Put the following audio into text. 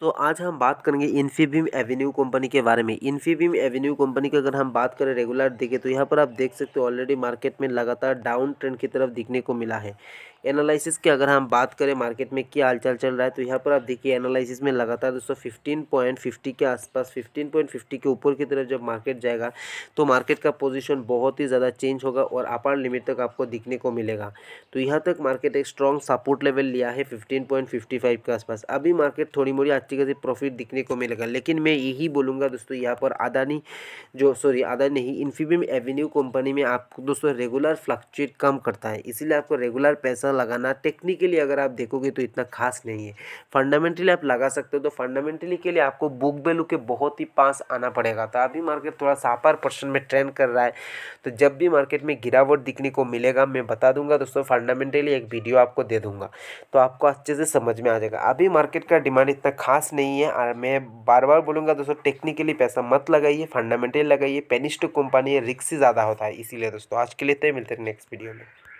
तो आज हम बात करेंगे इन्फीबीम एवेन्यू कंपनी के बारे में इन्फीबीम एवेन्यू कंपनी की अगर हम बात करें रेगुलर देखें तो यहाँ पर आप देख सकते हो ऑलरेडी मार्केट में लगातार डाउन ट्रेंड की तरफ दिखने को मिला है एनालिसिस की अगर हम बात करें मार्केट में क्या हालचाल चल रहा है तो यहाँ पर आप देखिए एनालिसिस में लगातार दोस्तों फिफ्टीन पॉइंट फिफ्टी के आसपास फिफ्टीन पॉइंट फिफ्टी के ऊपर की तरफ जब मार्केट जाएगा तो मार्केट का पोजीशन बहुत ही ज़्यादा चेंज होगा और अपार लिमिट तक आपको दिखने को मिलेगा तो यहाँ तक मार्केट एक स्ट्रॉन्ग सपोर्ट लेवल लिया है फिफ्टीन पॉइंट फिफ्टी फाइव के आसपास अभी मार्केट थोड़ी मोड़ी अच्छी खासी प्रॉफिट दिखने को मिलेगा लेकिन मैं यही बोलूँगा दोस्तों यहाँ पर अदानी जो सॉरी अदानी नहीं इन्फीबीम एवेन्यू कंपनी में आपको दोस्तों रेगुलर फ्लक्चुएट कम करता है इसीलिए आपको रेगुलर पैसा लगाना टेक्निकली अगर आप देखोगे तो इतना खास नहीं है फंडामेंटली आप लगा सकते हो तो फंडामेंटली के लिए आपको बुक वैल्यू के बहुत ही पास आना पड़ेगा तो अभी मार्केट थोड़ा सा अपर में ट्रेंड कर रहा है तो जब भी मार्केट में गिरावट दिखने को मिलेगा मैं बता दूंगा दोस्तों फंडामेंटली एक वीडियो आपको दे दूंगा तो आपको अच्छे से समझ में आ जाएगा अभी मार्केट का डिमांड इतना खास नहीं है और मैं बार बार बोलूँगा दोस्तों टेक्निकली पैसा मत लगाइए फंडामेंटली लगाइए पेनिस्टो कंपनी रिक्स ज़्यादा होता है इसीलिए दोस्तों आज के लिए तय मिलते हैं नेक्स्ट वीडियो में